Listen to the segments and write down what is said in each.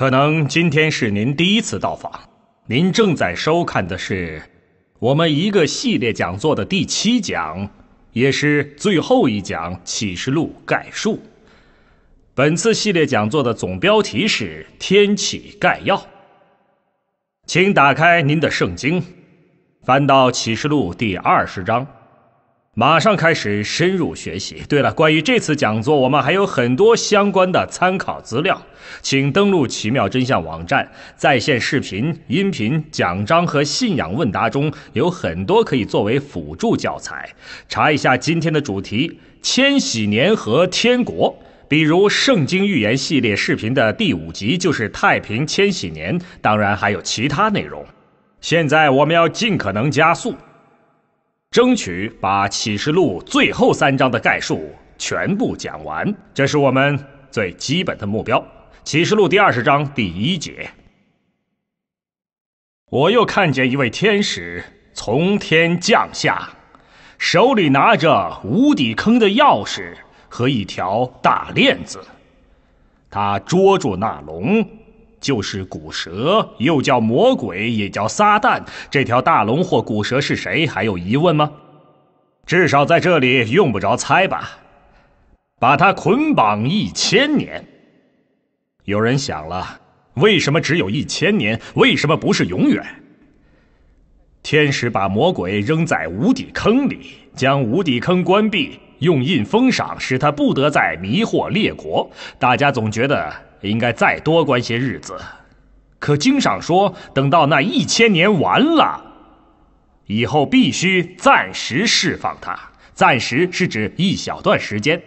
可能今天是您第一次到访，您正在收看的是我们一个系列讲座的第七讲，也是最后一讲《启示录概述》。本次系列讲座的总标题是《天启概要》。请打开您的圣经，翻到启示录第二十章。马上开始深入学习。对了，关于这次讲座，我们还有很多相关的参考资料，请登录奇妙真相网站，在线视频、音频奖章和信仰问答中有很多可以作为辅助教材。查一下今天的主题：千禧年和天国，比如《圣经预言系列》视频的第五集就是太平千禧年，当然还有其他内容。现在我们要尽可能加速。争取把《启示录》最后三章的概述全部讲完，这是我们最基本的目标。《启示录》第二十章第一节，我又看见一位天使从天降下，手里拿着无底坑的钥匙和一条大链子，他捉住那龙。就是古蛇，又叫魔鬼，也叫撒旦。这条大龙或古蛇是谁？还有疑问吗？至少在这里用不着猜吧。把它捆绑一千年。有人想了，为什么只有一千年？为什么不是永远？天使把魔鬼扔在无底坑里，将无底坑关闭，用印封赏，使他不得再迷惑列国。大家总觉得。应该再多关些日子，可经上说，等到那一千年完了，以后必须暂时释放他。暂时是指一小段时间。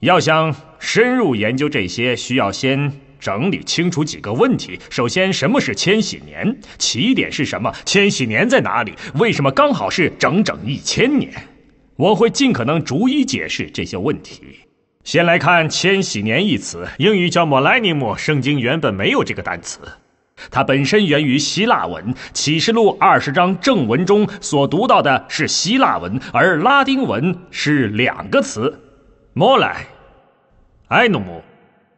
要想深入研究这些，需要先整理清楚几个问题。首先，什么是千禧年？起点是什么？千禧年在哪里？为什么刚好是整整一千年？我会尽可能逐一解释这些问题。先来看“千禧年”一词，英语叫 “millennium”。圣经原本没有这个单词，它本身源于希腊文。启示录二十章正文中所读到的是希腊文，而拉丁文是两个词 m i l 诺姆，n u m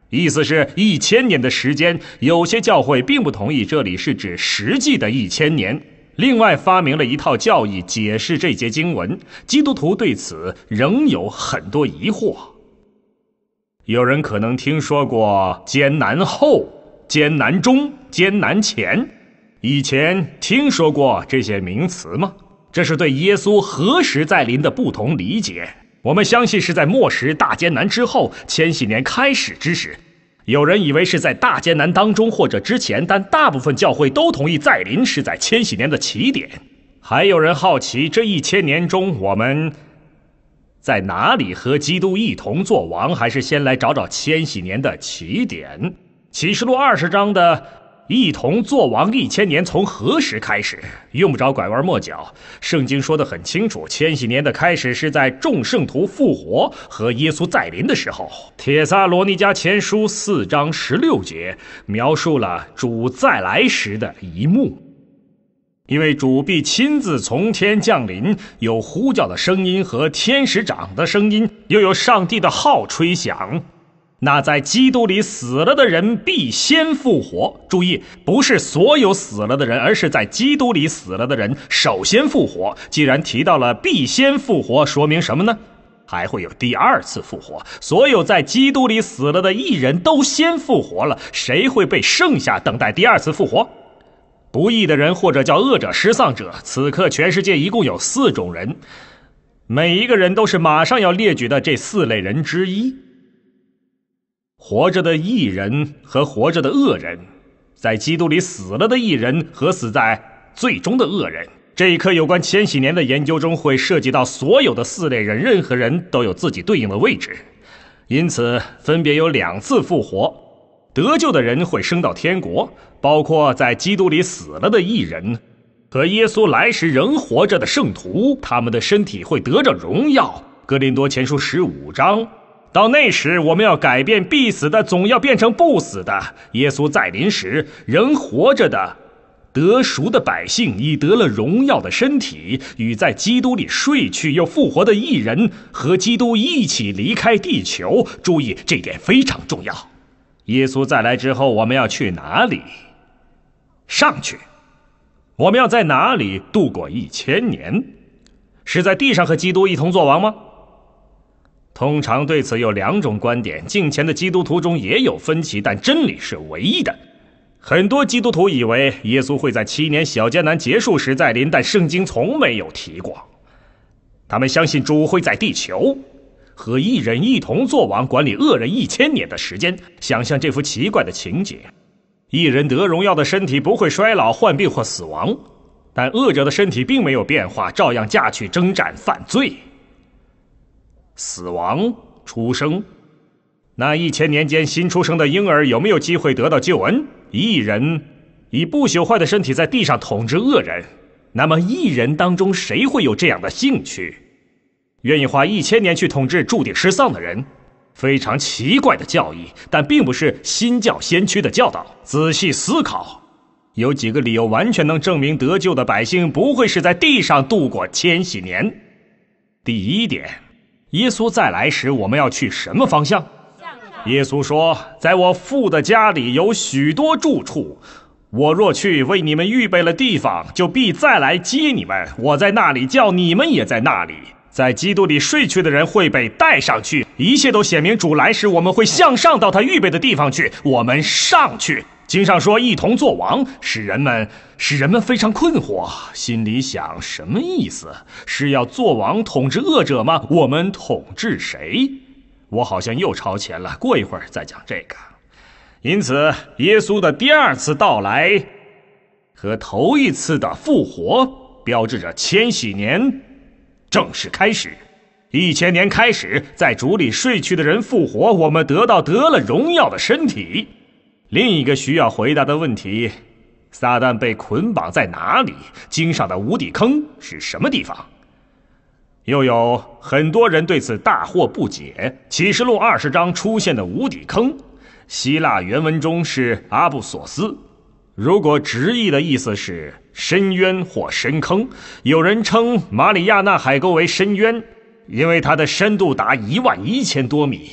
意思是“一千年”的时间。有些教会并不同意这里是指实际的一千年，另外发明了一套教义解释这节经文。基督徒对此仍有很多疑惑。有人可能听说过“艰难后”“艰难中”“艰难前”，以前听说过这些名词吗？这是对耶稣何时再临的不同理解。我们相信是在末时大艰难之后，千禧年开始之时。有人以为是在大艰难当中或者之前，但大部分教会都同意再临是在千禧年的起点。还有人好奇，这一千年中我们。在哪里和基督一同作王？还是先来找找千禧年的起点，《启示录》二十章的一同作王一千年从何时开始？用不着拐弯抹角，圣经说得很清楚，千禧年的开始是在众圣徒复活和耶稣再临的时候。《铁萨罗尼迦前书》四章十六节描述了主再来时的一幕。因为主必亲自从天降临，有呼叫的声音和天使长的声音，又有上帝的号吹响。那在基督里死了的人必先复活。注意，不是所有死了的人，而是在基督里死了的人首先复活。既然提到了必先复活，说明什么呢？还会有第二次复活。所有在基督里死了的一人都先复活了，谁会被剩下等待第二次复活？不义的人，或者叫恶者、失丧者，此刻全世界一共有四种人，每一个人都是马上要列举的这四类人之一：活着的义人和活着的恶人，在基督里死了的义人和死在最终的恶人。这一刻，有关千禧年的研究中会涉及到所有的四类人，任何人都有自己对应的位置，因此分别有两次复活。得救的人会升到天国，包括在基督里死了的异人，和耶稣来时仍活着的圣徒，他们的身体会得着荣耀。哥林多前书十五章。到那时，我们要改变，必死的总要变成不死的。耶稣再临时，仍活着的、得赎的百姓，已得了荣耀的身体，与在基督里睡去又复活的异人，和基督一起离开地球。注意这点非常重要。耶稣再来之后，我们要去哪里？上去。我们要在哪里度过一千年？是在地上和基督一同作王吗？通常对此有两种观点，近前的基督徒中也有分歧，但真理是唯一的。很多基督徒以为耶稣会在七年小艰难结束时再临，但圣经从没有提过。他们相信主会在地球。和异人一同做王，管理恶人一千年的时间。想象这幅奇怪的情景：异人得荣耀的身体不会衰老、患病或死亡，但恶者的身体并没有变化，照样嫁去征战、犯罪、死亡、出生。那一千年间，新出生的婴儿有没有机会得到救恩？异人以不朽坏的身体在地上统治恶人，那么异人当中谁会有这样的兴趣？愿意花一千年去统治注定失丧的人，非常奇怪的教义，但并不是新教先驱的教导。仔细思考，有几个理由完全能证明得救的百姓不会是在地上度过千禧年。第一点，耶稣再来时我们要去什么方向？耶稣说：“在我父的家里有许多住处，我若去为你们预备了地方，就必再来接你们。我在那里叫你们，也在那里。”在基督里睡去的人会被带上去，一切都显明主来时，我们会向上到他预备的地方去。我们上去。经上说一同作王，使人们使人们非常困惑，心里想什么意思？是要作王统治恶者吗？我们统治谁？我好像又超前了，过一会儿再讲这个。因此，耶稣的第二次到来和头一次的复活，标志着千禧年。正式开始，一千年开始，在竹里睡去的人复活，我们得到得了荣耀的身体。另一个需要回答的问题：撒旦被捆绑在哪里？经上的无底坑是什么地方？又有很多人对此大惑不解。启示录二十章出现的无底坑，希腊原文中是阿布索斯。如果直译的意思是深渊或深坑，有人称马里亚纳海沟为深渊，因为它的深度达一万一千多米。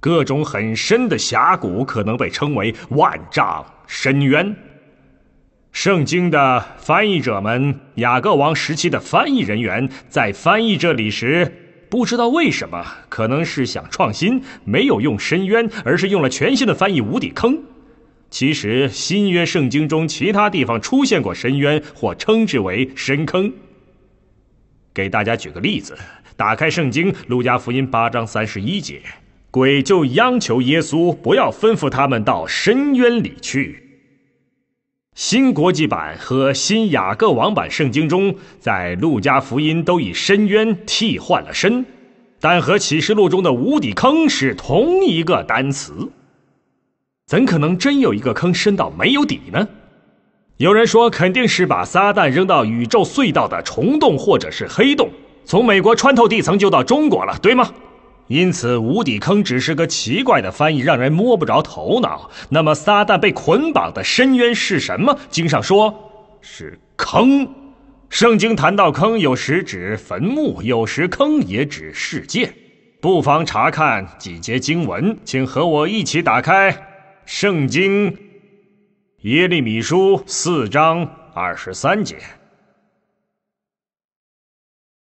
各种很深的峡谷可能被称为万丈深渊。圣经的翻译者们，雅各王时期的翻译人员在翻译这里时，不知道为什么，可能是想创新，没有用深渊，而是用了全新的翻译——无底坑。其实，《新约圣经》中其他地方出现过“深渊”或称之为“深坑”。给大家举个例子，打开《圣经》，《路加福音》八章三十一节，鬼就央求耶稣不要吩咐他们到深渊里去。新国际版和新雅各王版圣经中，在《路加福音》都以“深渊”替换了“深”，但和《启示录》中的“无底坑”是同一个单词。怎可能真有一个坑深到没有底呢？有人说肯定是把撒旦扔到宇宙隧道的虫洞或者是黑洞，从美国穿透地层就到中国了，对吗？因此无底坑只是个奇怪的翻译，让人摸不着头脑。那么撒旦被捆绑的深渊是什么？经上说是坑。圣经谈到坑，有时指坟墓，有时坑也指世界。不妨查看几节经文，请和我一起打开。圣经耶利米书四章二十三节：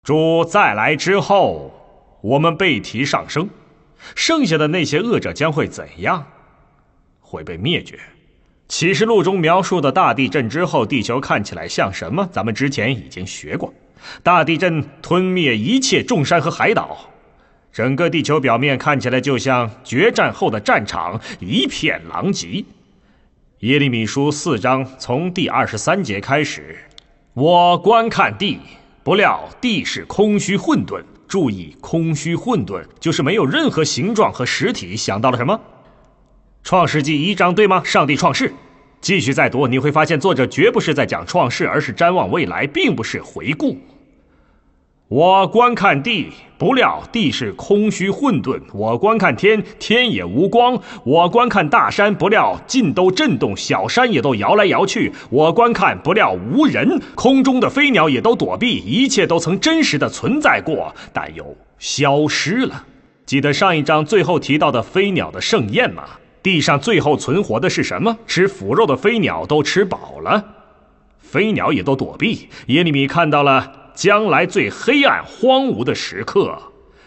主再来之后，我们被提上升，剩下的那些恶者将会怎样？会被灭绝。启示录中描述的大地震之后，地球看起来像什么？咱们之前已经学过，大地震吞灭一切众山和海岛。整个地球表面看起来就像决战后的战场，一片狼藉。耶利米书四章从第二十三节开始，我观看地，不料地是空虚混沌。注意，空虚混沌就是没有任何形状和实体。想到了什么？创世纪一章，对吗？上帝创世。继续再读，你会发现作者绝不是在讲创世，而是瞻望未来，并不是回顾。我观看地，不料地是空虚混沌；我观看天，天也无光；我观看大山，不料尽都震动，小山也都摇来摇去；我观看，不料无人，空中的飞鸟也都躲避。一切都曾真实的存在过，但又消失了。记得上一章最后提到的飞鸟的盛宴吗？地上最后存活的是什么？吃腐肉的飞鸟都吃饱了，飞鸟也都躲避。耶利米看到了。将来最黑暗荒芜的时刻，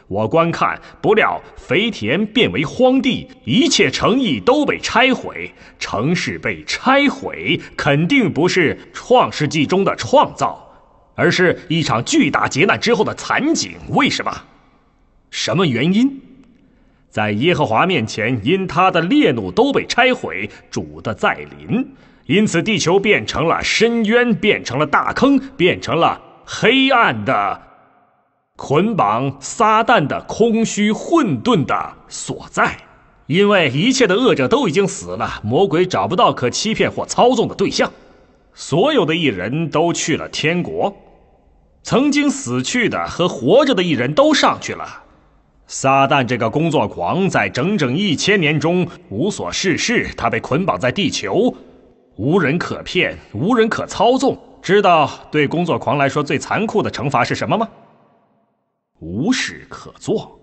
我观看，不料肥田变为荒地，一切诚意都被拆毁，城市被拆毁，肯定不是创世纪中的创造，而是一场巨大劫难之后的残景。为什么？什么原因？在耶和华面前，因他的烈怒都被拆毁，主的在临，因此地球变成了深渊，变成了大坑，变成了。黑暗的，捆绑撒旦的空虚混沌的所在，因为一切的恶者都已经死了，魔鬼找不到可欺骗或操纵的对象，所有的异人都去了天国，曾经死去的和活着的异人都上去了。撒旦这个工作狂在整整一千年中无所事事，他被捆绑在地球，无人可骗，无人可操纵。知道对工作狂来说最残酷的惩罚是什么吗？无事可做。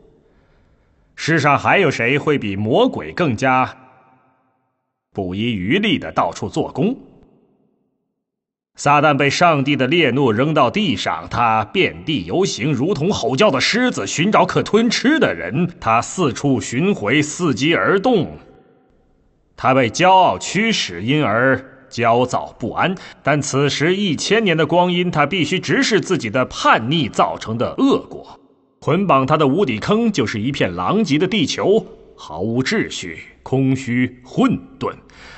世上还有谁会比魔鬼更加不遗余力的到处做工？撒旦被上帝的烈怒扔到地上，他遍地游行，如同吼叫的狮子，寻找可吞吃的人。他四处巡回，伺机而动。他被骄傲驱使，因而。焦躁不安，但此时一千年的光阴，他必须直视自己的叛逆造成的恶果。捆绑他的无底坑就是一片狼藉的地球，毫无秩序，空虚混沌。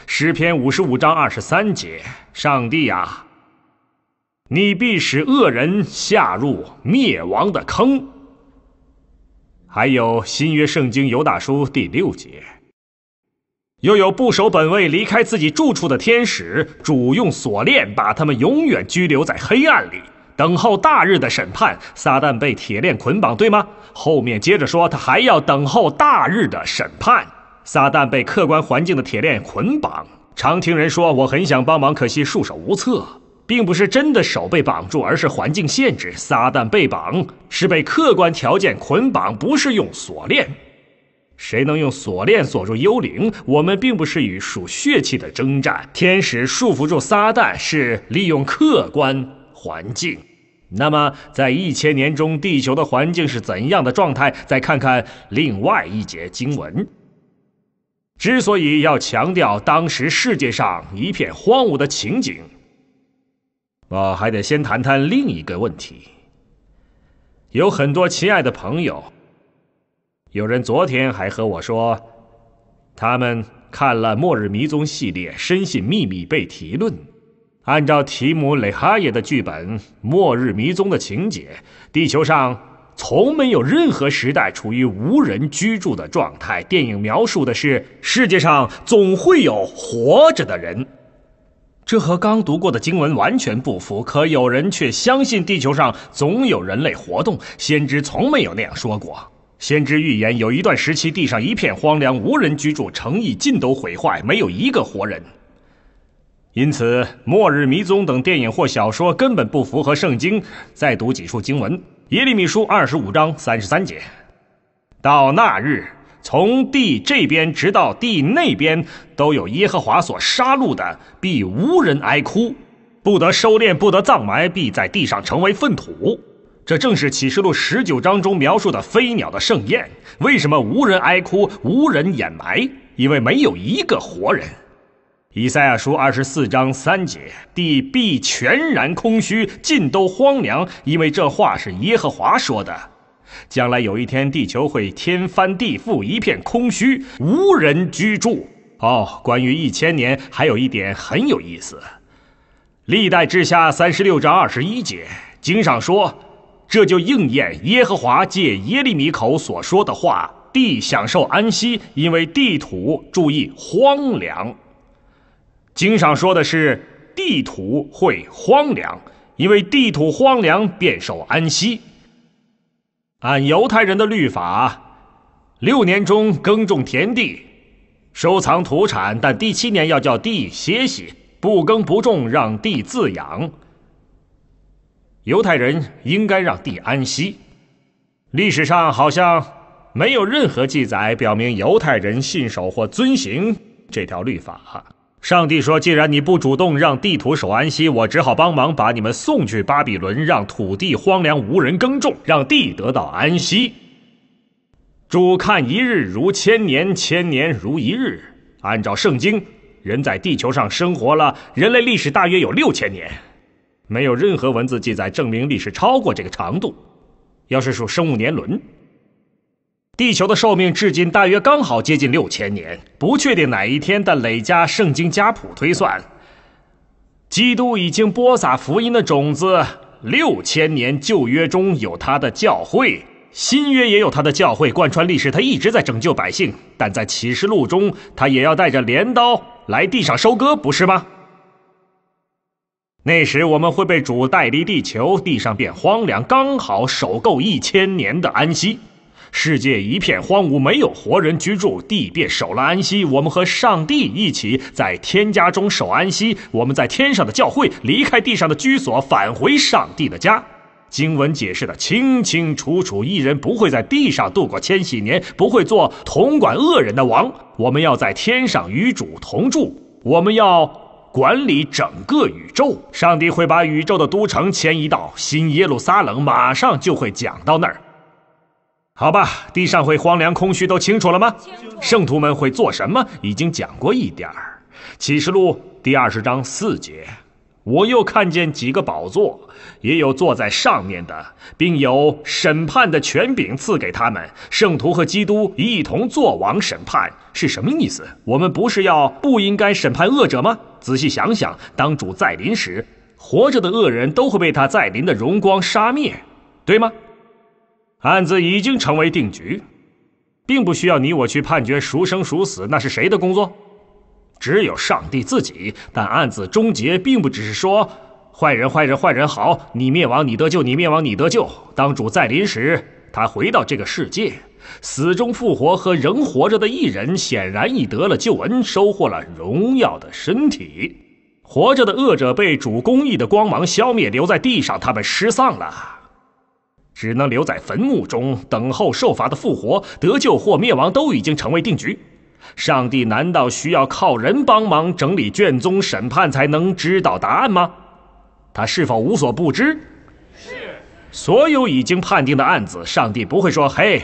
诗篇五十五章二十三节：上帝啊，你必使恶人下入灭亡的坑。还有新约圣经犹大书第六节。又有不守本位、离开自己住处的天使，主用锁链把他们永远拘留在黑暗里，等候大日的审判。撒旦被铁链捆绑，对吗？后面接着说，他还要等候大日的审判。撒旦被客观环境的铁链捆绑。常听人说，我很想帮忙，可惜束手无策，并不是真的手被绑住，而是环境限制。撒旦被绑是被客观条件捆绑，不是用锁链。谁能用锁链锁住幽灵？我们并不是与属血气的征战。天使束缚住撒旦是利用客观环境。那么，在一千年中，地球的环境是怎样的状态？再看看另外一节经文。之所以要强调当时世界上一片荒芜的情景，我还得先谈谈另一个问题。有很多亲爱的朋友。有人昨天还和我说，他们看了《末日迷踪》系列，深信秘密被提论。按照提姆雷哈耶的剧本，《末日迷踪》的情节，地球上从没有任何时代处于无人居住的状态。电影描述的是世界上总会有活着的人，这和刚读过的经文完全不符。可有人却相信地球上总有人类活动，先知从没有那样说过。先知预言有一段时期，地上一片荒凉，无人居住，城邑尽都毁坏，没有一个活人。因此，末日迷踪等电影或小说根本不符合圣经。再读几处经文：《耶利米书》二十五章三十三节。到那日，从地这边直到地那边，都有耶和华所杀戮的，必无人哀哭，不得收敛，不得葬埋，必在地上成为粪土。这正是启示录十九章中描述的飞鸟的盛宴，为什么无人哀哭，无人掩埋？因为没有一个活人。以赛亚书二十四章三节，地必全然空虚，尽都荒凉，因为这话是耶和华说的。将来有一天，地球会天翻地覆，一片空虚，无人居住。哦，关于一千年，还有一点很有意思，《历代志下》三十六章二十一节，经上说。这就应验耶和华借耶利米口所说的话：“地享受安息，因为地土注意荒凉。”经上说的是地土会荒凉，因为地土荒凉便受安息。按犹太人的律法，六年中耕种田地，收藏土产，但第七年要叫地歇息，不耕不种，让地自养。犹太人应该让地安息。历史上好像没有任何记载表明犹太人信守或遵行这条律法。上帝说：“既然你不主动让地土守安息，我只好帮忙把你们送去巴比伦，让土地荒凉无人耕种，让地得到安息。”主看一日如千年，千年如一日。按照圣经，人在地球上生活了人类历史大约有六千年。没有任何文字记载证明历史超过这个长度。要是数生物年轮，地球的寿命至今大约刚好接近六千年。不确定哪一天，但累加圣经家谱推算，基督已经播撒福音的种子六千年。旧约中有他的教会，新约也有他的教会，贯穿历史，他一直在拯救百姓。但在启示录中，他也要带着镰刀来地上收割，不是吗？那时我们会被主带离地球，地上变荒凉，刚好守够一千年的安息。世界一片荒芜，没有活人居住，地便守了安息。我们和上帝一起在天家中守安息。我们在天上的教会，离开地上的居所，返回上帝的家。经文解释的清清楚楚，一人不会在地上度过千禧年，不会做统管恶人的王。我们要在天上与主同住，我们要。管理整个宇宙，上帝会把宇宙的都城迁移到新耶路撒冷，马上就会讲到那儿。好吧，地上会荒凉空虚都清楚了吗？圣徒们会做什么？已经讲过一点儿。启示录第二十章四节，我又看见几个宝座，也有坐在上面的，并有审判的权柄赐给他们。圣徒和基督一同作王审判是什么意思？我们不是要不应该审判恶者吗？仔细想想，当主再临时，活着的恶人都会被他再临的荣光杀灭，对吗？案子已经成为定局，并不需要你我去判决孰生孰死，那是谁的工作？只有上帝自己。但案子终结，并不只是说坏人坏人坏人好，你灭亡你得救你灭亡你得救。当主再临时，他回到这个世界。死中复活和仍活着的异人显然已得了救恩，收获了荣耀的身体。活着的恶者被主公义的光芒消灭，留在地上，他们失丧了，只能留在坟墓中等候受罚的复活。得救或灭亡都已经成为定局。上帝难道需要靠人帮忙整理卷宗、审判才能知道答案吗？他是否无所不知？是。所有已经判定的案子，上帝不会说“嘿”。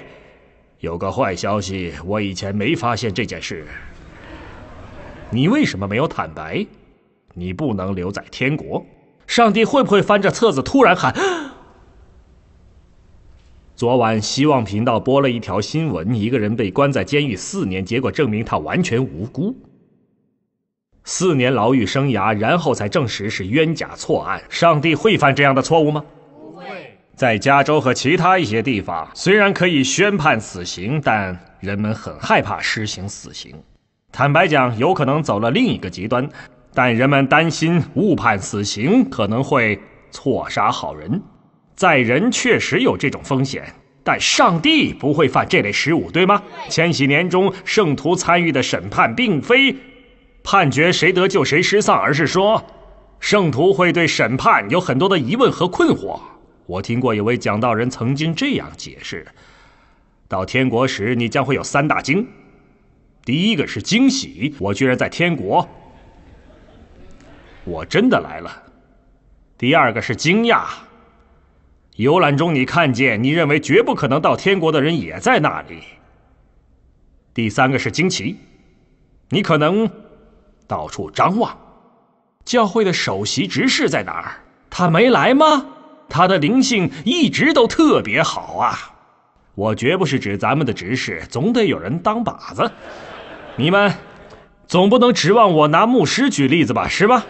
有个坏消息，我以前没发现这件事。你为什么没有坦白？你不能留在天国。上帝会不会翻着册子突然喊？昨晚希望频道播了一条新闻：一个人被关在监狱四年，结果证明他完全无辜。四年牢狱生涯，然后才证实是冤假错案。上帝会犯这样的错误吗？在加州和其他一些地方，虽然可以宣判死刑，但人们很害怕施行死刑。坦白讲，有可能走了另一个极端，但人们担心误判死刑可能会错杀好人。在人确实有这种风险，但上帝不会犯这类失误，对吗？千禧年中，圣徒参与的审判并非判决谁得救谁失丧，而是说圣徒会对审判有很多的疑问和困惑。我听过有位讲道人曾经这样解释：到天国时，你将会有三大惊。第一个是惊喜，我居然在天国，我真的来了。第二个是惊讶，游览中你看见你认为绝不可能到天国的人也在那里。第三个是惊奇，你可能到处张望，教会的首席执事在哪儿？他没来吗？他的灵性一直都特别好啊！我绝不是指咱们的执事，总得有人当靶子。你们总不能指望我拿牧师举例子吧？是吧？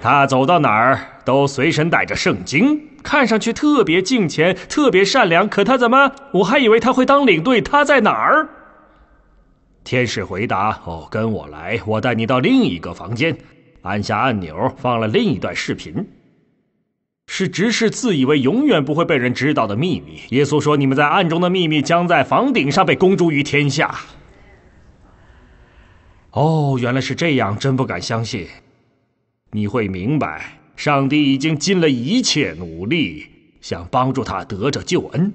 他走到哪儿都随身带着圣经，看上去特别敬虔，特别善良。可他怎么？我还以为他会当领队，他在哪儿？天使回答：“哦，跟我来，我带你到另一个房间，按下按钮，放了另一段视频。”是执事自以为永远不会被人知道的秘密。耶稣说：“你们在暗中的秘密，将在房顶上被公诸于天下。”哦，原来是这样，真不敢相信。你会明白，上帝已经尽了一切努力，想帮助他得着救恩。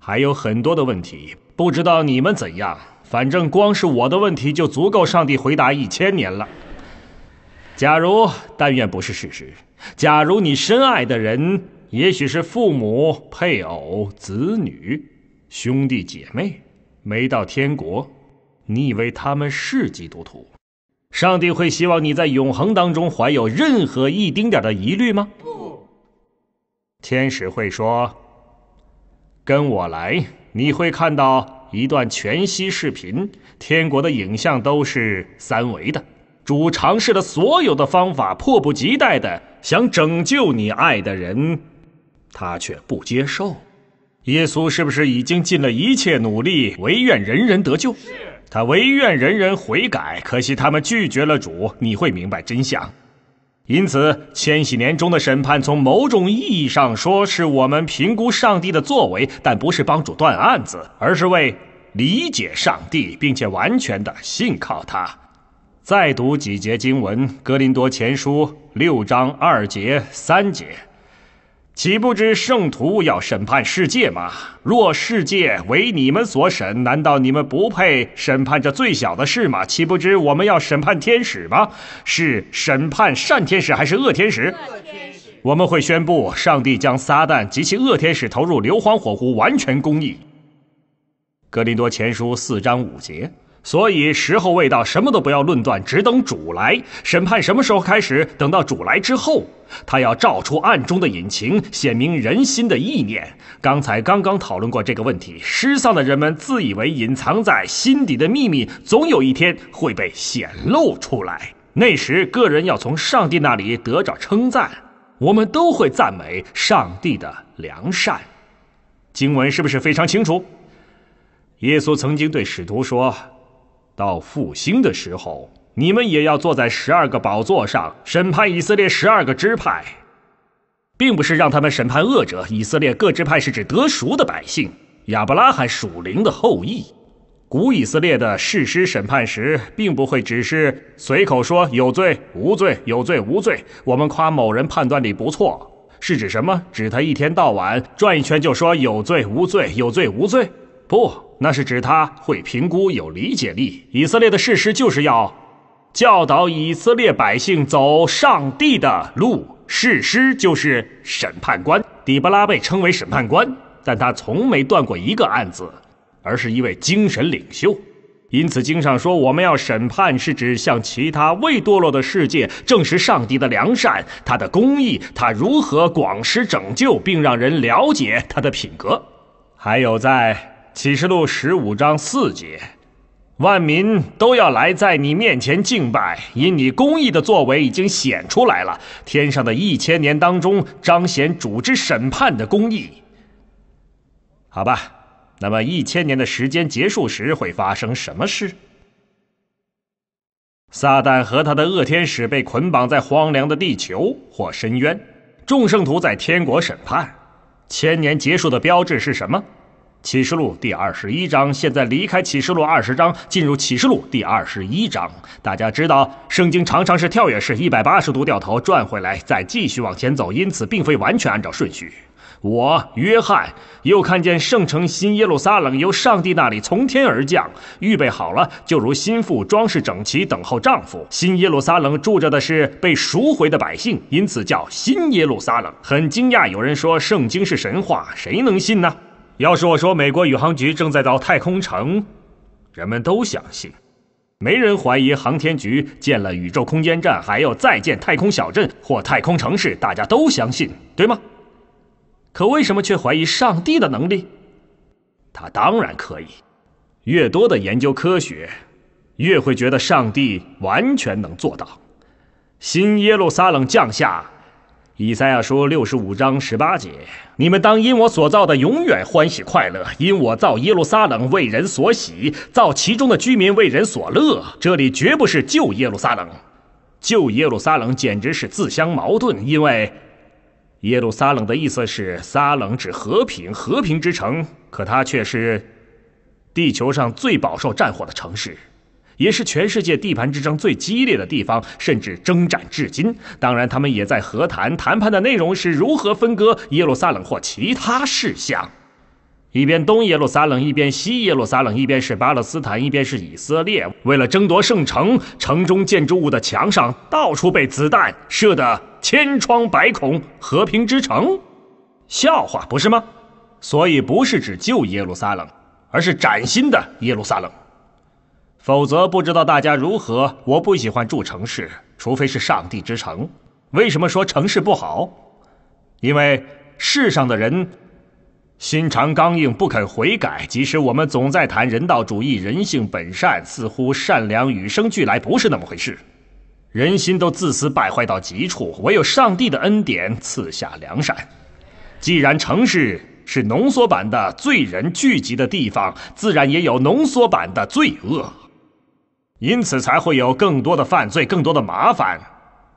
还有很多的问题，不知道你们怎样。反正光是我的问题就足够上帝回答一千年了。假如，但愿不是事实。假如你深爱的人，也许是父母、配偶、子女、兄弟姐妹，没到天国，你以为他们是基督徒？上帝会希望你在永恒当中怀有任何一丁点的疑虑吗？不。天使会说：“跟我来，你会看到一段全息视频，天国的影像都是三维的。”主尝试了所有的方法，迫不及待的想拯救你爱的人，他却不接受。耶稣是不是已经尽了一切努力，唯愿人人得救？他唯愿人人悔改。可惜他们拒绝了主。你会明白真相。因此，千禧年中的审判，从某种意义上说，是我们评估上帝的作为，但不是帮主断案子，而是为理解上帝，并且完全的信靠他。再读几节经文，《格林多前书》六章二节、三节，岂不知圣徒要审判世界吗？若世界为你们所审，难道你们不配审判这最小的事吗？岂不知我们要审判天使吗？是审判善天使还是恶天使？我们会宣布上帝将撒旦及其恶天使投入硫磺火湖，完全公义。《格林多前书》四章五节。所以时候未到，什么都不要论断，只等主来审判。什么时候开始？等到主来之后，他要照出暗中的隐情，显明人心的意念。刚才刚刚讨论过这个问题：失丧的人们自以为隐藏在心底的秘密，总有一天会被显露出来。那时，个人要从上帝那里得着称赞，我们都会赞美上帝的良善。经文是不是非常清楚？耶稣曾经对使徒说。到复兴的时候，你们也要坐在十二个宝座上审判以色列十二个支派，并不是让他们审判恶者。以色列各支派是指得赎的百姓，亚伯拉罕属灵的后裔。古以色列的誓师审判时，并不会只是随口说有罪无罪，有罪无罪。我们夸某人判断力不错，是指什么？指他一天到晚转一圈就说有罪无罪，有罪无罪？不。那是指他会评估有理解力。以色列的事实就是要教导以色列百姓走上帝的路。事师就是审判官。底巴拉被称为审判官，但他从没断过一个案子，而是一位精神领袖。因此经上说我们要审判，是指向其他未堕落的世界证实上帝的良善、他的公义、他如何广施拯救，并让人了解他的品格。还有在。启示录十五章四节，万民都要来在你面前敬拜，因你公义的作为已经显出来了。天上的一千年当中，彰显主之审判的公义。好吧，那么一千年的时间结束时会发生什么事？撒旦和他的恶天使被捆绑在荒凉的地球或深渊，众圣徒在天国审判。千年结束的标志是什么？启示录第二十一章。现在离开启示录二十章，进入启示录第二十一章。大家知道，圣经常常是跳跃式，一百八十度掉头转回来，再继续往前走，因此并非完全按照顺序。我约翰又看见圣城新耶路撒冷由上帝那里从天而降，预备好了，就如心腹装饰整齐，等候丈夫。新耶路撒冷住着的是被赎回的百姓，因此叫新耶路撒冷。很惊讶，有人说圣经是神话，谁能信呢？要是我说美国宇航局正在造太空城，人们都相信，没人怀疑航天局建了宇宙空间站，还要再建太空小镇或太空城市，大家都相信，对吗？可为什么却怀疑上帝的能力？他当然可以。越多的研究科学，越会觉得上帝完全能做到。新耶路撒冷降下。以赛亚书六十五章十八节：你们当因我所造的永远欢喜快乐，因我造耶路撒冷为人所喜，造其中的居民为人所乐。这里绝不是救耶路撒冷，救耶路撒冷简直是自相矛盾，因为耶路撒冷的意思是撒冷指和平，和平之城，可它却是地球上最饱受战火的城市。也是全世界地盘之争最激烈的地方，甚至征战至今。当然，他们也在和谈，谈判的内容是如何分割耶路撒冷或其他事项。一边东耶路撒冷，一边西耶路撒冷，一边是巴勒斯坦，一边是以色列。为了争夺圣城，城中建筑物的墙上到处被子弹射得千疮百孔。和平之城，笑话不是吗？所以不是指旧耶路撒冷，而是崭新的耶路撒冷。否则不知道大家如何。我不喜欢住城市，除非是上帝之城。为什么说城市不好？因为世上的人心肠刚硬，不肯悔改。即使我们总在谈人道主义、人性本善，似乎善良与生俱来，不是那么回事。人心都自私败坏到极处，唯有上帝的恩典赐下良善。既然城市是浓缩版的罪人聚集的地方，自然也有浓缩版的罪恶。因此才会有更多的犯罪、更多的麻烦、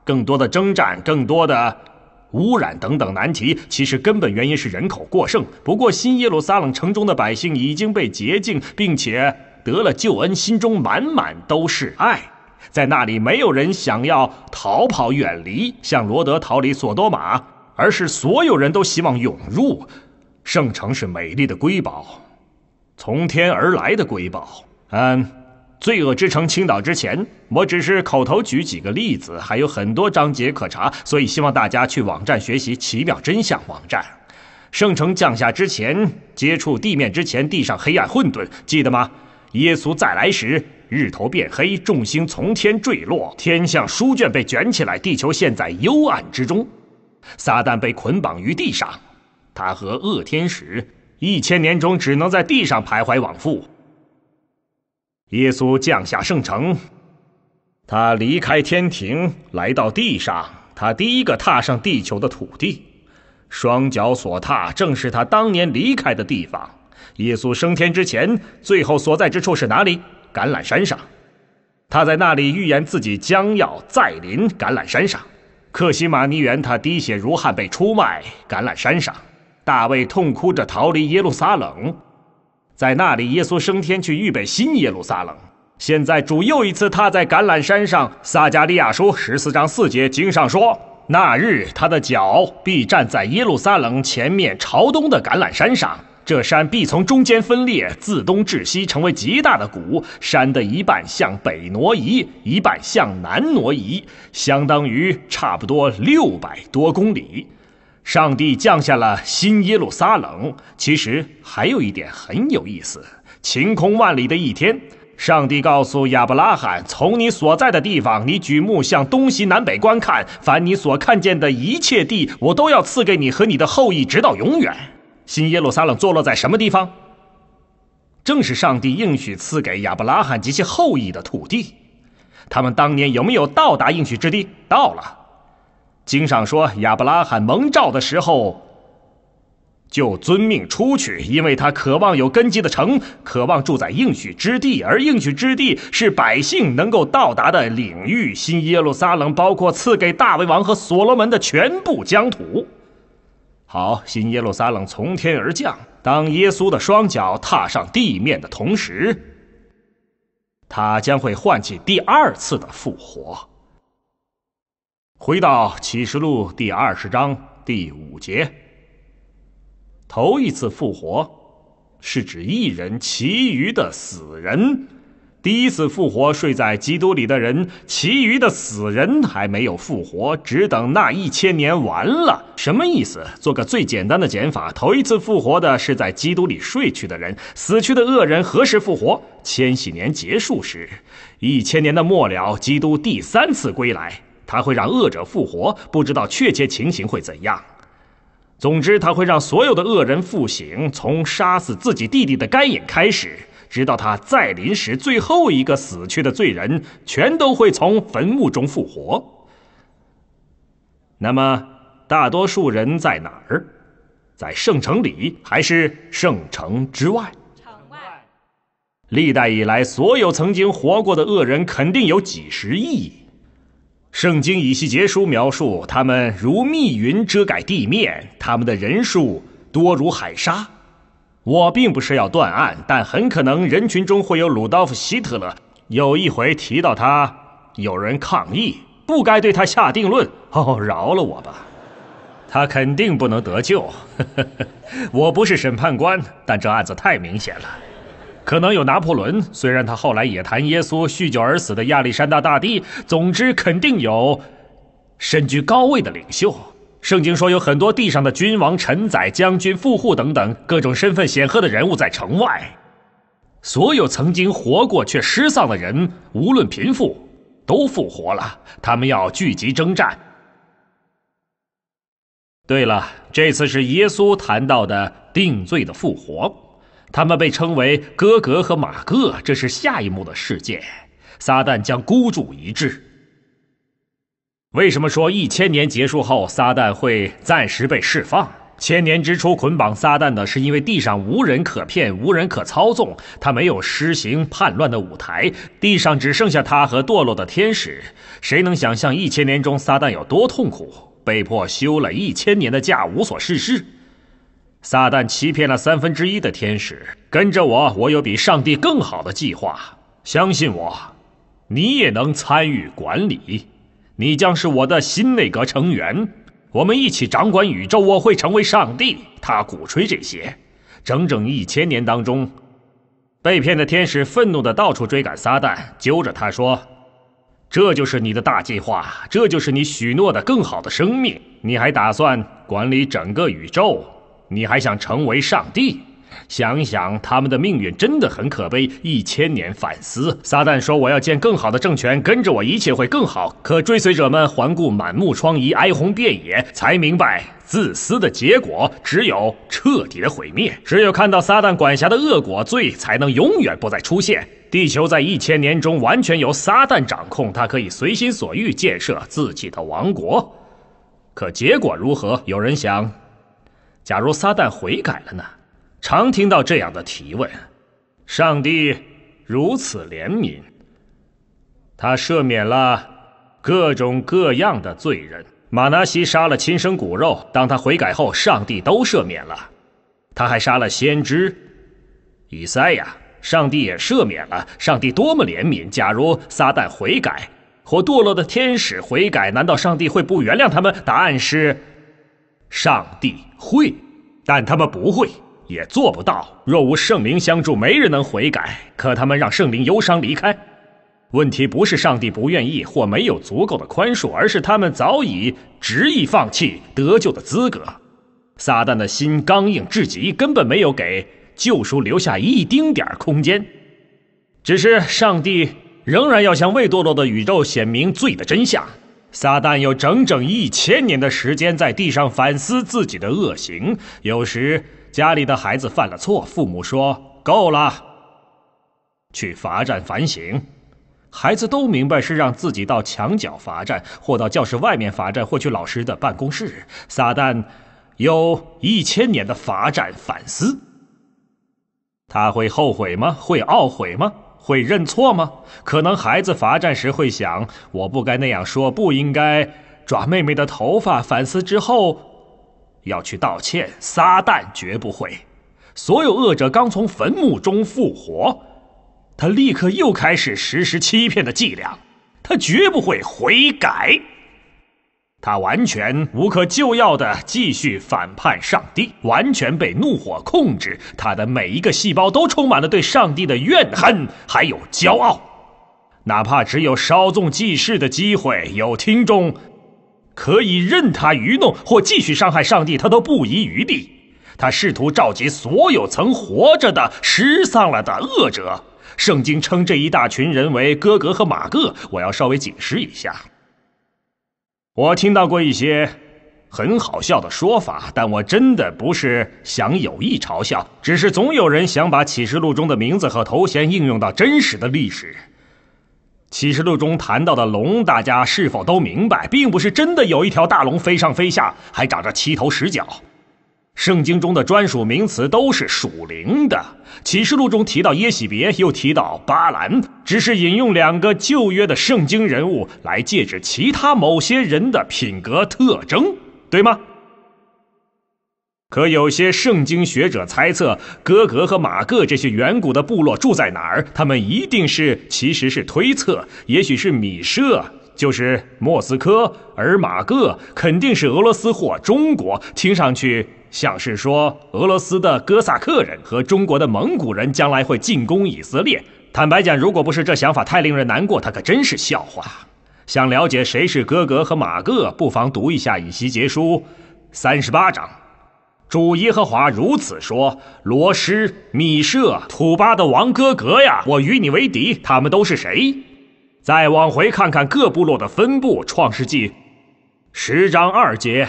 更多的征战、更多的污染等等难题。其实根本原因是人口过剩。不过新耶路撒冷城中的百姓已经被洁净，并且得了救恩，心中满满都是爱。在那里，没有人想要逃跑、远离，像罗德逃离索多玛，而是所有人都希望涌入。圣城是美丽的瑰宝，从天而来的瑰宝。安。罪恶之城倾倒之前，我只是口头举几个例子，还有很多章节可查，所以希望大家去网站学习《奇妙真相》网站。圣城降下之前，接触地面之前，地上黑暗混沌，记得吗？耶稣再来时，日头变黑，众星从天坠落，天象书卷被卷起来，地球陷在幽暗之中，撒旦被捆绑于地上，他和恶天使一千年中只能在地上徘徊往复。耶稣降下圣城，他离开天庭来到地上，他第一个踏上地球的土地，双脚所踏正是他当年离开的地方。耶稣升天之前，最后所在之处是哪里？橄榄山上，他在那里预言自己将要再临橄榄山上。克西玛尼园，他滴血如汗被出卖；橄榄山上，大卫痛哭着逃离耶路撒冷。在那里，耶稣升天去预备新耶路撒冷。现在主又一次踏在橄榄山上。撒加利亚书十四章四节经上说：“那日，他的脚必站在耶路撒冷前面，朝东的橄榄山上。这山必从中间分裂，自东至西成为极大的谷。山的一半向北挪移，一半向南挪移，相当于差不多六百多公里。”上帝降下了新耶路撒冷。其实还有一点很有意思：晴空万里的一天，上帝告诉亚伯拉罕，从你所在的地方，你举目向东西南北观看，凡你所看见的一切地，我都要赐给你和你的后裔，直到永远。新耶路撒冷坐落在什么地方？正是上帝应许赐给亚伯拉罕及其后裔的土地。他们当年有没有到达应许之地？到了。经上说，亚伯拉罕蒙召的时候，就遵命出去，因为他渴望有根基的城，渴望住在应许之地，而应许之地是百姓能够到达的领域。新耶路撒冷包括赐给大卫王和所罗门的全部疆土。好，新耶路撒冷从天而降，当耶稣的双脚踏上地面的同时，他将会唤起第二次的复活。回到《启示录》第二十章第五节。头一次复活是指一人，其余的死人。第一次复活睡在基督里的人，其余的死人还没有复活，只等那一千年完了。什么意思？做个最简单的减法，头一次复活的是在基督里睡去的人。死去的恶人何时复活？千禧年结束时，一千年的末了，基督第三次归来。他会让恶者复活，不知道确切情形会怎样。总之，他会让所有的恶人复醒，从杀死自己弟弟的该隐开始，直到他再临时，最后一个死去的罪人全都会从坟墓中复活。那么，大多数人在哪儿？在圣城里，还是圣城之外？城外。历代以来，所有曾经活过的恶人，肯定有几十亿。圣经以西结书描述他们如密云遮盖地面，他们的人数多如海沙。我并不是要断案，但很可能人群中会有鲁道夫·希特勒。有一回提到他，有人抗议，不该对他下定论。哦，饶了我吧，他肯定不能得救。我不是审判官，但这案子太明显了。可能有拿破仑，虽然他后来也谈耶稣酗酒而死的亚历山大大帝。总之，肯定有身居高位的领袖。圣经说有很多地上的君王、臣宰、将军、富户等等各种身份显赫的人物在城外。所有曾经活过却失丧的人，无论贫富，都复活了。他们要聚集征战。对了，这次是耶稣谈到的定罪的复活。他们被称为哥哥和马哥，这是下一幕的事件。撒旦将孤注一掷。为什么说一千年结束后撒旦会暂时被释放？千年之初捆绑撒旦的是因为地上无人可骗、无人可操纵，他没有施行叛乱的舞台，地上只剩下他和堕落的天使。谁能想象一千年中撒旦有多痛苦？被迫休了一千年的假，无所事事。撒旦欺骗了三分之一的天使，跟着我，我有比上帝更好的计划。相信我，你也能参与管理，你将是我的新内阁成员，我们一起掌管宇宙。我会成为上帝。他鼓吹这些，整整一千年当中，被骗的天使愤怒的到处追赶撒旦，揪着他说：“这就是你的大计划，这就是你许诺的更好的生命，你还打算管理整个宇宙。”你还想成为上帝？想一想他们的命运，真的很可悲。一千年反思，撒旦说：“我要建更好的政权，跟着我，一切会更好。”可追随者们环顾满目疮痍、哀鸿遍野，才明白自私的结果只有彻底的毁灭。只有看到撒旦管辖的恶果、罪，才能永远不再出现。地球在一千年中完全由撒旦掌控，他可以随心所欲建设自己的王国。可结果如何？有人想。假如撒旦悔改了呢？常听到这样的提问：上帝如此怜悯，他赦免了各种各样的罪人。马纳西杀了亲生骨肉，当他悔改后，上帝都赦免了。他还杀了先知以赛亚，上帝也赦免了。上帝多么怜悯！假如撒旦悔改或堕落的天使悔改，难道上帝会不原谅他们？答案是。上帝会，但他们不会，也做不到。若无圣灵相助，没人能悔改。可他们让圣灵忧伤离开。问题不是上帝不愿意或没有足够的宽恕，而是他们早已执意放弃得救的资格。撒旦的心刚硬至极，根本没有给救赎留下一丁点儿空间。只是上帝仍然要向未堕落的宇宙显明罪的真相。撒旦有整整一千年的时间在地上反思自己的恶行。有时，家里的孩子犯了错，父母说：“够了，去罚站反省。”孩子都明白是让自己到墙角罚站，或到教室外面罚站，或去老师的办公室。撒旦有一千年的罚站反思，他会后悔吗？会懊悔吗？会认错吗？可能孩子罚站时会想：我不该那样说，不应该抓妹妹的头发。反思之后，要去道歉。撒旦绝不会，所有恶者刚从坟墓中复活，他立刻又开始实施欺骗的伎俩，他绝不会悔改。他完全无可救药地继续反叛上帝，完全被怒火控制。他的每一个细胞都充满了对上帝的怨恨，还有骄傲。哪怕只有稍纵即逝的机会，有听众可以任他愚弄或继续伤害上帝，他都不遗余力。他试图召集所有曾活着的、失丧了的恶者。圣经称这一大群人为哥格和马各。我要稍微解释一下。我听到过一些很好笑的说法，但我真的不是想有意嘲笑，只是总有人想把《启示录》中的名字和头衔应用到真实的历史。《启示录》中谈到的龙，大家是否都明白，并不是真的有一条大龙飞上飞下，还长着七头十角。圣经中的专属名词都是属灵的。启示录中提到耶喜别，又提到巴兰，只是引用两个旧约的圣经人物来借指其他某些人的品格特征，对吗？可有些圣经学者猜测，哥格和马各这些远古的部落住在哪儿？他们一定是其实是推测，也许是米舍，就是莫斯科，而马各肯定是俄罗斯或中国。听上去。像是说俄罗斯的哥萨克人和中国的蒙古人将来会进攻以色列。坦白讲，如果不是这想法太令人难过，他可真是笑话。想了解谁是哥哥和马各，不妨读一下《以西结书》三十八章。主耶和华如此说：罗施、米舍、土巴的王哥哥呀，我与你为敌。他们都是谁？再往回看看各部落的分布，《创世纪十章二节。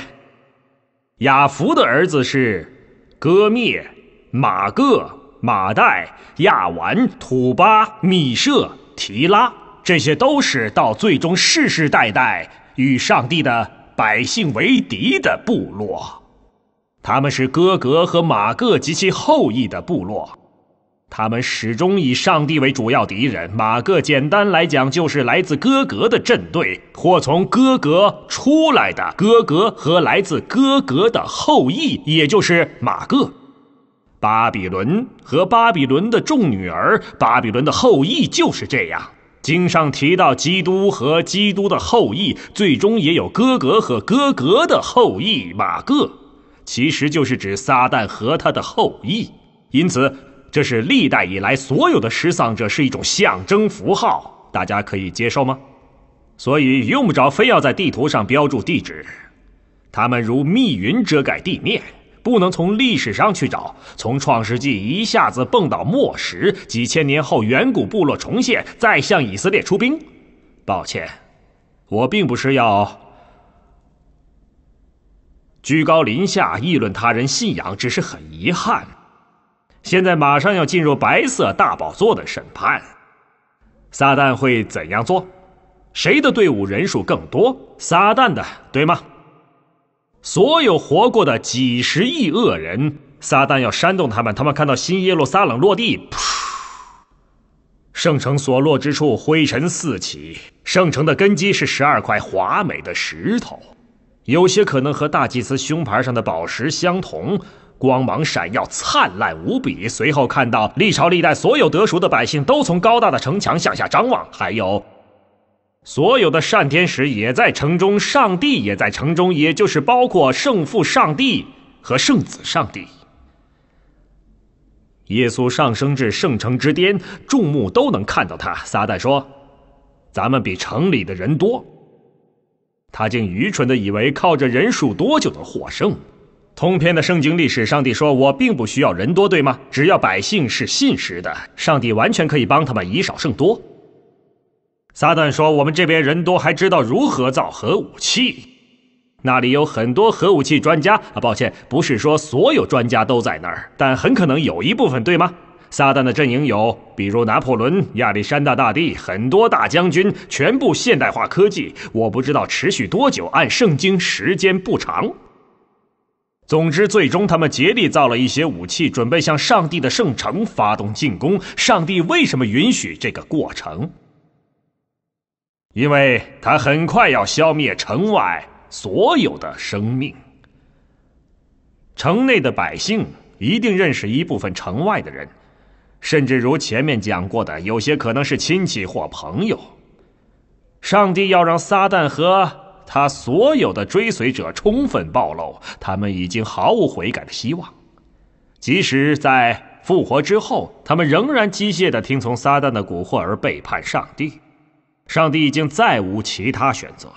雅弗的儿子是戈灭、马各、马代、亚完、土巴、米舍、提拉，这些都是到最终世世代代与上帝的百姓为敌的部落。他们是哥格和马各及其后裔的部落。他们始终以上帝为主要敌人。马各，简单来讲，就是来自哥格的阵队，或从哥格出来的哥格和来自哥格的后裔，也就是马各。巴比伦和巴比伦的众女儿，巴比伦的后裔就是这样。经上提到基督和基督的后裔，最终也有哥格和哥格的后裔马各，其实就是指撒旦和他的后裔。因此。这是历代以来所有的失丧者是一种象征符号，大家可以接受吗？所以用不着非要在地图上标注地址。他们如密云遮盖地面，不能从历史上去找，从创世纪一下子蹦到末时，几千年后远古部落重现，再向以色列出兵。抱歉，我并不是要居高临下议论他人信仰，只是很遗憾。现在马上要进入白色大宝座的审判，撒旦会怎样做？谁的队伍人数更多？撒旦的，对吗？所有活过的几十亿恶人，撒旦要煽动他们。他们看到新耶路撒冷落地，噗，圣城所落之处灰尘四起。圣城的根基是十二块华美的石头，有些可能和大祭司胸牌上的宝石相同。光芒闪耀，灿烂无比。随后看到历朝历代所有得熟的百姓都从高大的城墙向下张望，还有所有的善天使也在城中，上帝也在城中，也就是包括圣父上帝和圣子上帝。耶稣上升至圣城之巅，众目都能看到他。撒旦说：“咱们比城里的人多。”他竟愚蠢的以为靠着人数多就能获胜。通篇的圣经历史，上帝说：“我并不需要人多，对吗？只要百姓是信实的，上帝完全可以帮他们以少胜多。”撒旦说：“我们这边人多，还知道如何造核武器，那里有很多核武器专家啊。抱歉，不是说所有专家都在那儿，但很可能有一部分，对吗？”撒旦的阵营有，比如拿破仑、亚历山大大帝，很多大将军，全部现代化科技。我不知道持续多久，按圣经时间不长。总之，最终他们竭力造了一些武器，准备向上帝的圣城发动进攻。上帝为什么允许这个过程？因为他很快要消灭城外所有的生命。城内的百姓一定认识一部分城外的人，甚至如前面讲过的，有些可能是亲戚或朋友。上帝要让撒旦和。他所有的追随者充分暴露，他们已经毫无悔改的希望。即使在复活之后，他们仍然机械地听从撒旦的蛊惑而背叛上帝。上帝已经再无其他选择。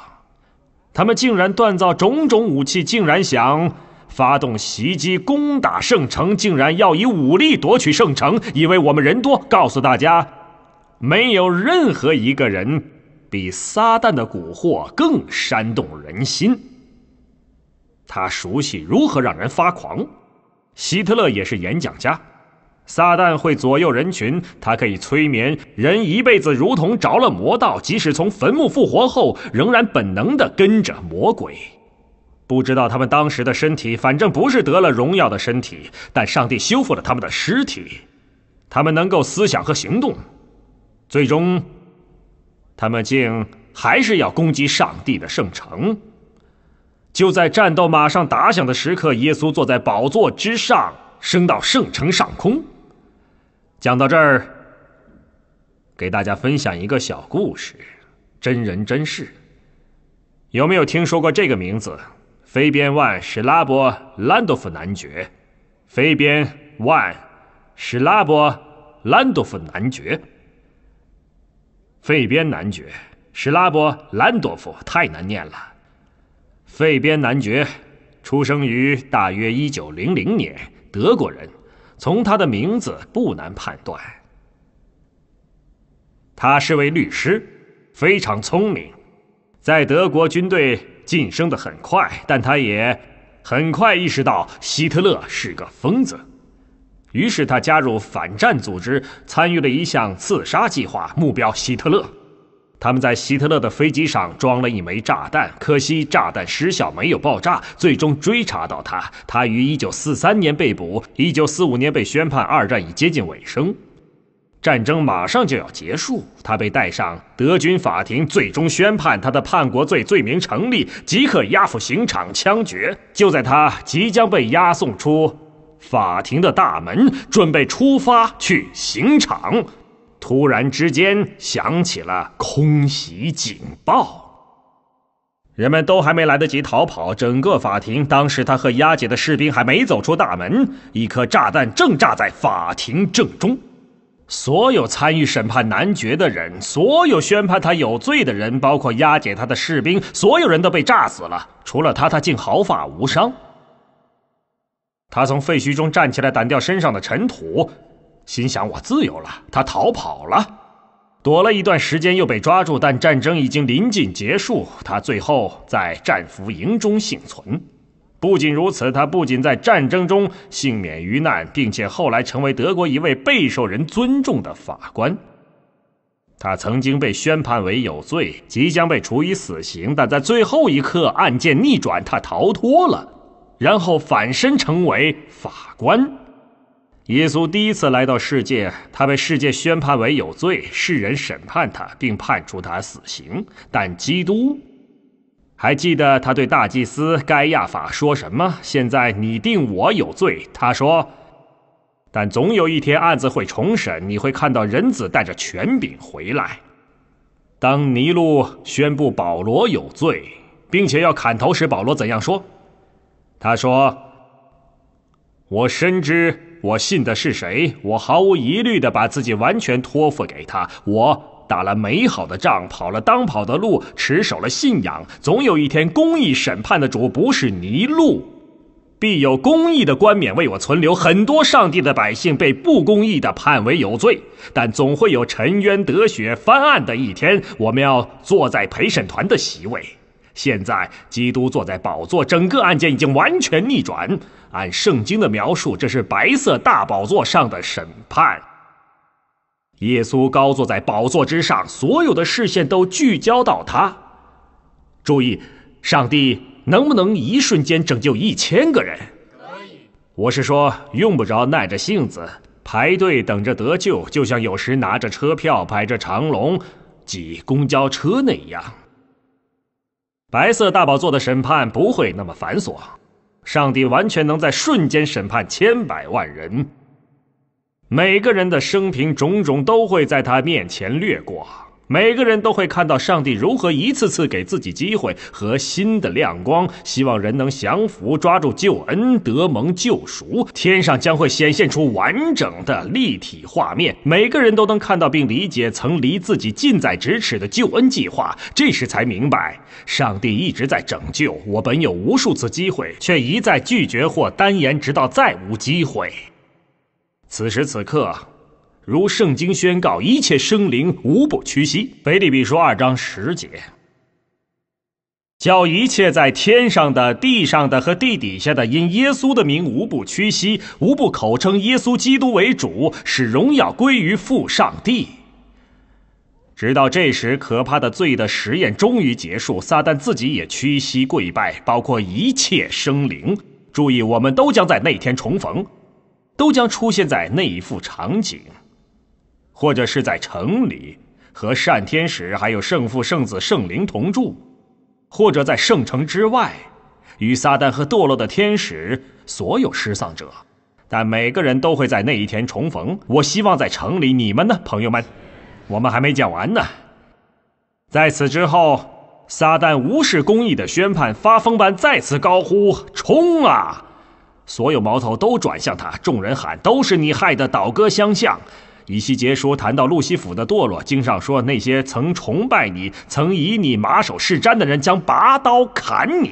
他们竟然锻造种种武器，竟然想发动袭击攻打圣城，竟然要以武力夺取圣城。以为我们人多，告诉大家，没有任何一个人。比撒旦的蛊惑更煽动人心。他熟悉如何让人发狂。希特勒也是演讲家，撒旦会左右人群，他可以催眠人一辈子，如同着了魔道。即使从坟墓复活后，仍然本能的跟着魔鬼。不知道他们当时的身体，反正不是得了荣耀的身体，但上帝修复了他们的尸体，他们能够思想和行动，最终。他们竟还是要攻击上帝的圣城！就在战斗马上打响的时刻，耶稣坐在宝座之上，升到圣城上空。讲到这儿，给大家分享一个小故事，真人真事。有没有听说过这个名字？飞边万·史拉伯·兰多夫男爵。飞边万·史拉伯·兰多夫男爵。费边男爵史拉波兰多夫太难念了。费边男爵出生于大约一九零零年，德国人。从他的名字不难判断，他是位律师，非常聪明，在德国军队晋升的很快。但他也很快意识到希特勒是个疯子。于是他加入反战组织，参与了一项刺杀计划，目标希特勒。他们在希特勒的飞机上装了一枚炸弹，可惜炸弹失效，没有爆炸。最终追查到他，他于1943年被捕，1945年被宣判。二战已接近尾声，战争马上就要结束，他被带上德军法庭，最终宣判他的叛国罪罪名成立，即刻押赴刑场枪决。就在他即将被押送出。法庭的大门准备出发去刑场，突然之间响起了空袭警报。人们都还没来得及逃跑，整个法庭当时他和押解的士兵还没走出大门，一颗炸弹正炸在法庭正中。所有参与审判男爵的人，所有宣判他有罪的人，包括押解他的士兵，所有人都被炸死了，除了他，他竟毫发无伤。他从废墟中站起来，掸掉身上的尘土，心想：“我自由了。”他逃跑了，躲了一段时间，又被抓住。但战争已经临近结束，他最后在战俘营中幸存。不仅如此，他不仅在战争中幸免于难，并且后来成为德国一位备受人尊重的法官。他曾经被宣判为有罪，即将被处以死刑，但在最后一刻案件逆转，他逃脱了。然后反身成为法官。耶稣第一次来到世界，他被世界宣判为有罪，世人审判他并判处他死刑。但基督还记得他对大祭司该亚法说什么：“现在你定我有罪。”他说：“但总有一天案子会重审，你会看到人子带着权柄回来。”当尼禄宣布保罗有罪并且要砍头时，保罗怎样说？他说：“我深知我信的是谁，我毫无疑虑的把自己完全托付给他。我打了美好的仗，跑了当跑的路，持守了信仰。总有一天，公义审判的主不是尼禄，必有公义的冠冕为我存留。很多上帝的百姓被不公义的判为有罪，但总会有沉冤得雪、翻案的一天。我们要坐在陪审团的席位。”现在，基督坐在宝座，整个案件已经完全逆转。按圣经的描述，这是白色大宝座上的审判。耶稣高坐在宝座之上，所有的视线都聚焦到他。注意，上帝能不能一瞬间拯救一千个人？可以。我是说，用不着耐着性子排队等着得救，就像有时拿着车票排着长龙挤公交车那样。白色大宝座的审判不会那么繁琐，上帝完全能在瞬间审判千百万人，每个人的生平种种都会在他面前掠过。每个人都会看到上帝如何一次次给自己机会和新的亮光，希望人能降服、抓住救恩、得蒙救赎。天上将会显现出完整的立体画面，每个人都能看到并理解曾离自己近在咫尺的救恩计划。这时才明白，上帝一直在拯救我，本有无数次机会，却一再拒绝或单言，直到再无机会。此时此刻。如圣经宣告，一切生灵无不屈膝。腓立比书二章十节，叫一切在天上的、地上的和地底下的，因耶稣的名，无不屈膝，无不口称耶稣基督为主，使荣耀归于父上帝。直到这时，可怕的罪的实验终于结束，撒旦自己也屈膝跪拜，包括一切生灵。注意，我们都将在那天重逢，都将出现在那一副场景。或者是在城里和善天使、还有圣父、圣子、圣灵同住，或者在圣城之外，与撒旦和堕落的天使所有失丧者，但每个人都会在那一天重逢。我希望在城里，你们呢，朋友们？我们还没讲完呢。在此之后，撒旦无视公义的宣判，发疯般再次高呼：“冲啊！”所有矛头都转向他，众人喊：“都是你害的，倒戈相向。”以西杰说，谈到路西府的堕落。经上说：“那些曾崇拜你、曾以你马首是瞻的人，将拔刀砍你。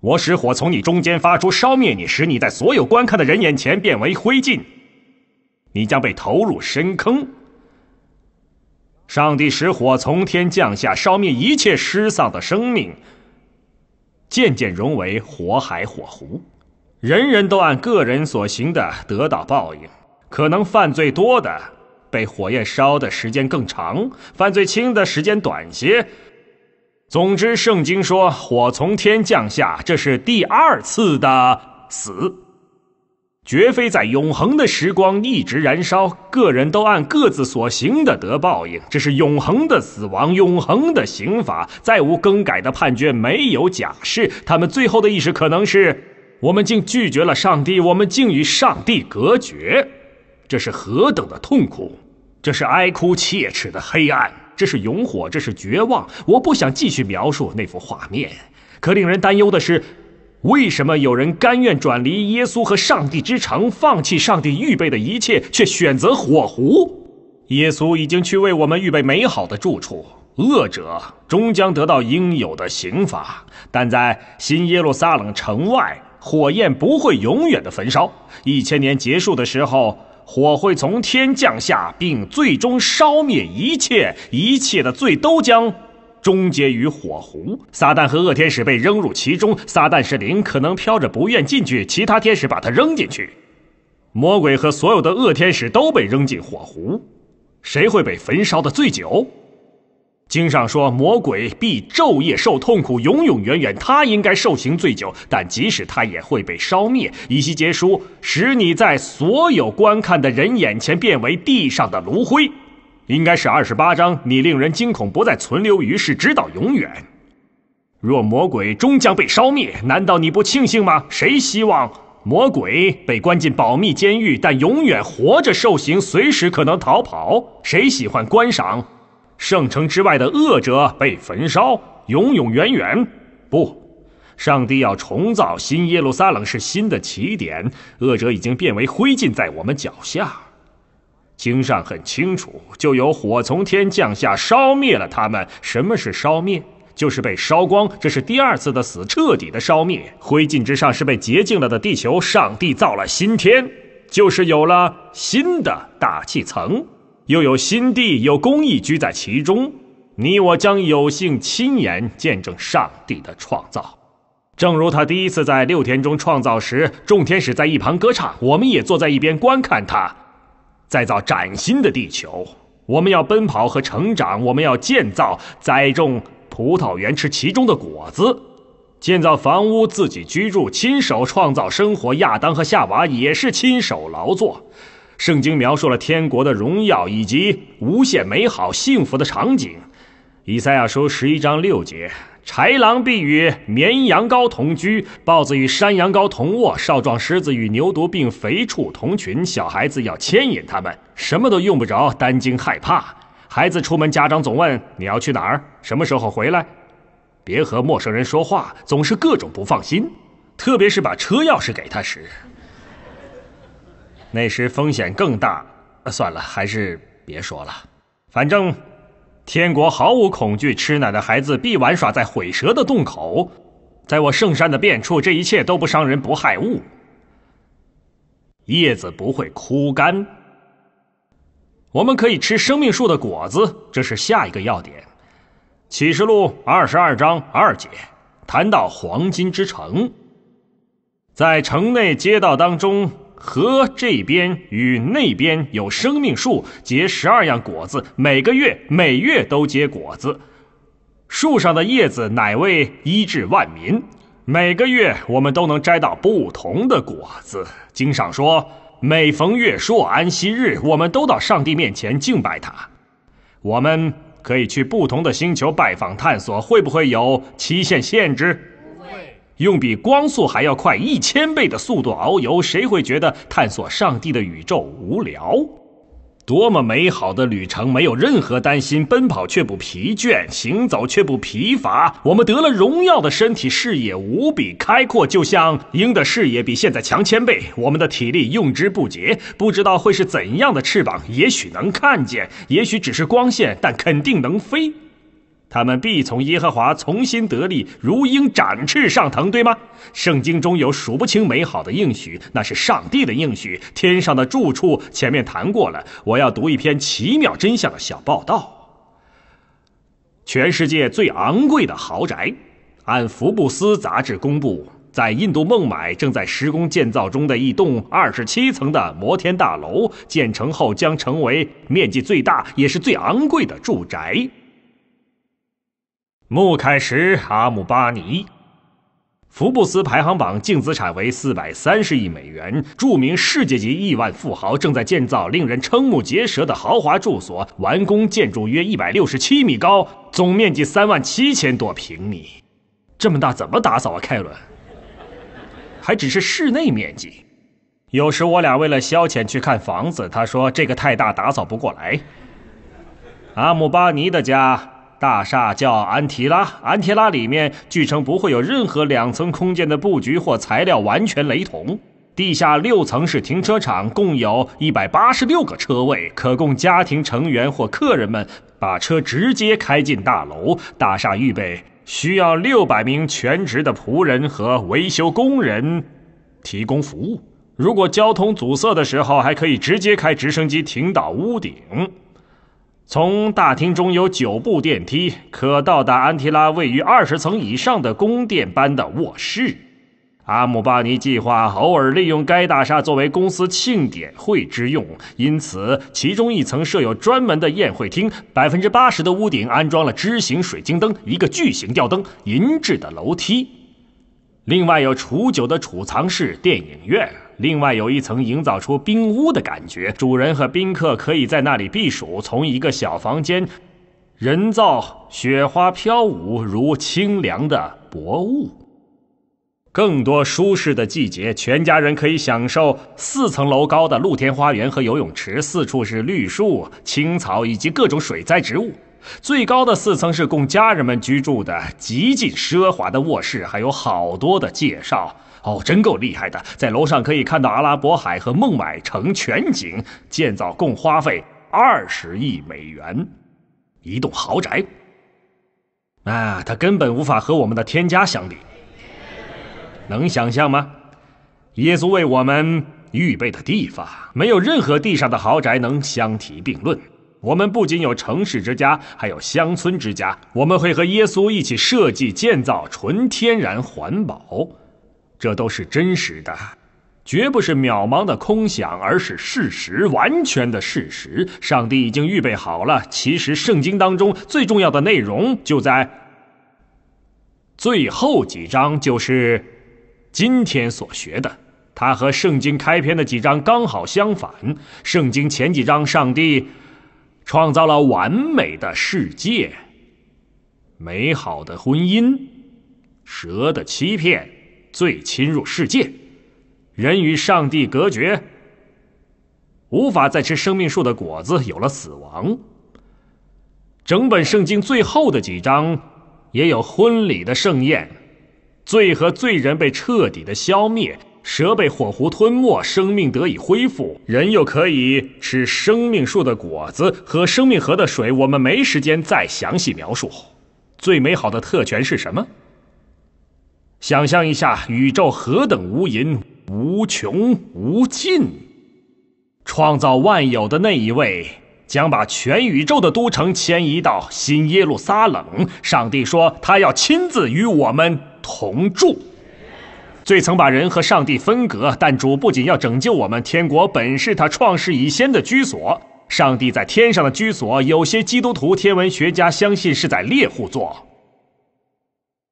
我使火从你中间发出，烧灭你，使你在所有观看的人眼前变为灰烬。你将被投入深坑。上帝使火从天降下，烧灭一切失丧的生命，渐渐融为火海火湖。人人都按个人所行的得到报应。”可能犯罪多的被火焰烧的时间更长，犯罪轻的时间短些。总之，圣经说火从天降下，这是第二次的死，绝非在永恒的时光一直燃烧。个人都按各自所行的得报应，这是永恒的死亡，永恒的刑罚，再无更改的判决，没有假释。他们最后的意识可能是：我们竟拒绝了上帝，我们竟与上帝隔绝。这是何等的痛苦！这是哀哭切齿的黑暗，这是永火，这是绝望。我不想继续描述那幅画面。可令人担忧的是，为什么有人甘愿转离耶稣和上帝之城，放弃上帝预备的一切，却选择火湖？耶稣已经去为我们预备美好的住处，恶者终将得到应有的刑罚。但在新耶路撒冷城外，火焰不会永远的焚烧。一千年结束的时候。火会从天降下，并最终烧灭一切，一切的罪都将终结于火湖。撒旦和恶天使被扔入其中，撒旦是灵，可能飘着不愿进去，其他天使把他扔进去。魔鬼和所有的恶天使都被扔进火湖，谁会被焚烧的最久？经上说，魔鬼必昼夜受痛苦，永永远远。他应该受刑最久，但即使他也会被烧灭，以西结书使你在所有观看的人眼前变为地上的炉灰。应该是二十八章，你令人惊恐，不再存留于世，直到永远。若魔鬼终将被烧灭，难道你不庆幸吗？谁希望魔鬼被关进保密监狱，但永远活着受刑，随时可能逃跑？谁喜欢观赏？圣城之外的恶者被焚烧，永永远远。不，上帝要重造新耶路撒冷，是新的起点。恶者已经变为灰烬，在我们脚下。经上很清楚，就有火从天降下，烧灭了他们。什么是烧灭？就是被烧光。这是第二次的死，彻底的烧灭。灰烬之上是被洁净了的地球。上帝造了新天，就是有了新的大气层。又有新地有公义居在其中，你我将有幸亲眼见证上帝的创造，正如他第一次在六天中创造时，众天使在一旁歌唱，我们也坐在一边观看他再造崭新的地球。我们要奔跑和成长，我们要建造、栽种葡萄园，吃其中的果子，建造房屋，自己居住，亲手创造生活。亚当和夏娃也是亲手劳作。圣经描述了天国的荣耀以及无限美好幸福的场景。以赛亚书十一章六节：豺狼必与绵羊羔同居，豹子与山羊羔同卧，少壮狮子与牛犊并肥畜同群，小孩子要牵引他们，什么都用不着担惊害怕。孩子出门，家长总问你要去哪儿，什么时候回来，别和陌生人说话，总是各种不放心，特别是把车钥匙给他时。那时风险更大，算了，还是别说了。反正天国毫无恐惧，吃奶的孩子必玩耍在毁蛇的洞口，在我圣山的遍处，这一切都不伤人不害物，叶子不会枯干。我们可以吃生命树的果子，这是下一个要点。启示录二十二章二节谈到黄金之城，在城内街道当中。和这边与那边有生命树，结十二样果子，每个月每月都结果子。树上的叶子乃为医治万民。每个月我们都能摘到不同的果子。经上说，每逢月朔安息日，我们都到上帝面前敬拜他。我们可以去不同的星球拜访探索，会不会有期限限制？用比光速还要快一千倍的速度遨游，谁会觉得探索上帝的宇宙无聊？多么美好的旅程，没有任何担心，奔跑却不疲倦，行走却不疲乏。我们得了荣耀的身体，视野无比开阔，就像鹰的视野比现在强千倍。我们的体力用之不竭，不知道会是怎样的翅膀，也许能看见，也许只是光线，但肯定能飞。他们必从耶和华重新得力，如鹰展翅上腾，对吗？圣经中有数不清美好的应许，那是上帝的应许。天上的住处前面谈过了，我要读一篇奇妙真相的小报道。全世界最昂贵的豪宅，按福布斯杂志公布，在印度孟买正在施工建造中的一栋二十七层的摩天大楼，建成后将成为面积最大也是最昂贵的住宅。穆凯什·阿姆巴尼，福布斯排行榜净资产为四百三十亿美元，著名世界级亿万富豪正在建造令人瞠目结舌的豪华住所。完工建筑约一百六十七米高，总面积三万七千多平米。这么大怎么打扫啊，凯伦？还只是室内面积。有时我俩为了消遣去看房子，他说这个太大，打扫不过来。阿姆巴尼的家。大厦叫安提拉，安提拉里面据称不会有任何两层空间的布局或材料完全雷同。地下六层是停车场，共有一百八十六个车位，可供家庭成员或客人们把车直接开进大楼。大厦预备需要六百名全职的仆人和维修工人提供服务。如果交通阻塞的时候，还可以直接开直升机停到屋顶。从大厅中有九部电梯，可到达安提拉位于二十层以上的宫殿般的卧室。阿姆巴尼计划偶尔利用该大厦作为公司庆典会之用，因此其中一层设有专门的宴会厅。百分之八十的屋顶安装了枝形水晶灯，一个巨型吊灯，银质的楼梯。另外有储酒的储藏室、电影院，另外有一层营造出冰屋的感觉，主人和宾客可以在那里避暑。从一个小房间，人造雪花飘舞，如清凉的薄雾。更多舒适的季节，全家人可以享受四层楼高的露天花园和游泳池，四处是绿树、青草以及各种水栽植物。最高的四层是供家人们居住的极尽奢华的卧室，还有好多的介绍哦，真够厉害的！在楼上可以看到阿拉伯海和孟买城全景。建造共花费二十亿美元，一栋豪宅啊，它根本无法和我们的天家相比，能想象吗？耶稣为我们预备的地方，没有任何地上的豪宅能相提并论。我们不仅有城市之家，还有乡村之家。我们会和耶稣一起设计建造纯天然环保，这都是真实的，绝不是渺茫的空想，而是事实，完全的事实。上帝已经预备好了。其实，圣经当中最重要的内容就在最后几章，就是今天所学的。它和圣经开篇的几章刚好相反。圣经前几章，上帝。创造了完美的世界，美好的婚姻，蛇的欺骗最侵入世界，人与上帝隔绝，无法再吃生命树的果子，有了死亡。整本圣经最后的几章也有婚礼的盛宴，罪和罪人被彻底的消灭。蛇被火狐吞没，生命得以恢复。人又可以吃生命树的果子，喝生命河的水。我们没时间再详细描述。最美好的特权是什么？想象一下，宇宙何等无垠、无穷无尽！创造万有的那一位将把全宇宙的都城迁移到新耶路撒冷。上帝说，他要亲自与我们同住。最曾把人和上帝分隔，但主不仅要拯救我们，天国本是他创世以先的居所。上帝在天上的居所，有些基督徒天文学家相信是在猎户座。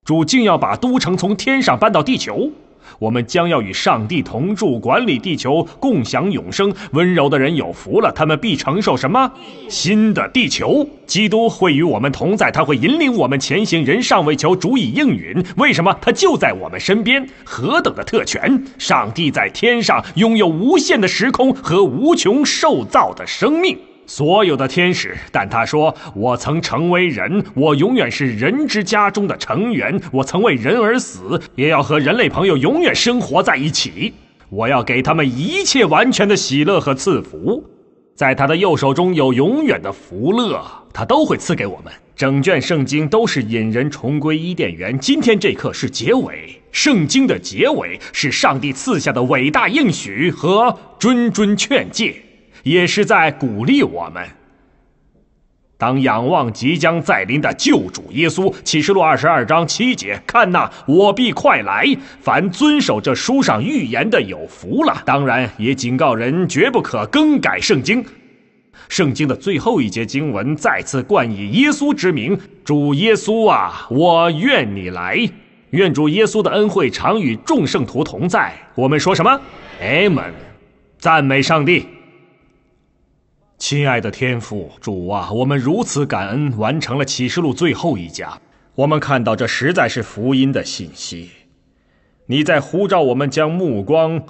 主竟要把都城从天上搬到地球。我们将要与上帝同住，管理地球，共享永生。温柔的人有福了，他们必承受什么？新的地球，基督会与我们同在，他会引领我们前行。人尚未求，主已应允。为什么他就在我们身边？何等的特权！上帝在天上拥有无限的时空和无穷受造的生命。所有的天使，但他说：“我曾成为人，我永远是人之家中的成员。我曾为人而死，也要和人类朋友永远生活在一起。我要给他们一切完全的喜乐和赐福。在他的右手中有永远的福乐，他都会赐给我们。整卷圣经都是引人重归伊甸园。今天这刻是结尾，圣经的结尾是上帝赐下的伟大应许和谆谆劝诫。”也是在鼓励我们。当仰望即将再临的救主耶稣，启示录二十二章七节：“看呐，我必快来。凡遵守这书上预言的，有福了。”当然也警告人，绝不可更改圣经。圣经的最后一节经文再次冠以耶稣之名：“主耶稣啊，我愿你来，愿主耶稣的恩惠常与众圣徒同在。”我们说什么？Amen，赞美上帝。亲爱的天父主啊，我们如此感恩，完成了启示录最后一家。我们看到这实在是福音的信息。你在呼召我们，将目光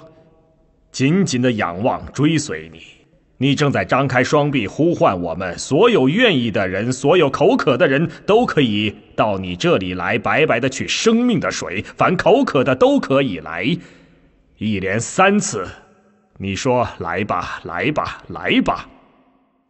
紧紧地仰望，追随你。你正在张开双臂，呼唤我们所有愿意的人，所有口渴的人都可以到你这里来，白白的取生命的水。凡口渴的都可以来。一连三次，你说：“来吧，来吧，来吧。”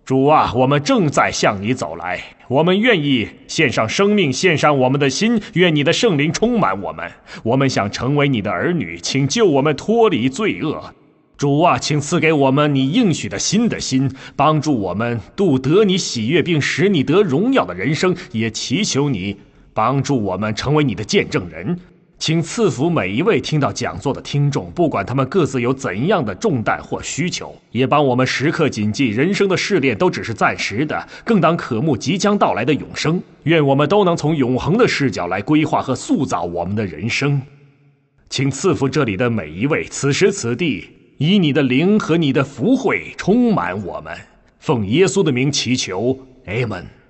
主啊，我们正在向你走来，我们愿意献上生命，献上我们的心，愿你的圣灵充满我们。我们想成为你的儿女，请救我们脱离罪恶。主啊，请赐给我们你应许的新的心，帮助我们度得你喜悦，并使你得荣耀的人生。也祈求你帮助我们成为你的见证人。请赐福每一位听到讲座的听众，不管他们各自有怎样的重担或需求，也帮我们时刻谨记，人生的试炼都只是暂时的，更当渴慕即将到来的永生。愿我们都能从永恒的视角来规划和塑造我们的人生。请赐福这里的每一位，此时此地，以你的灵和你的福慧充满我们。奉耶稣的名祈求，Amen。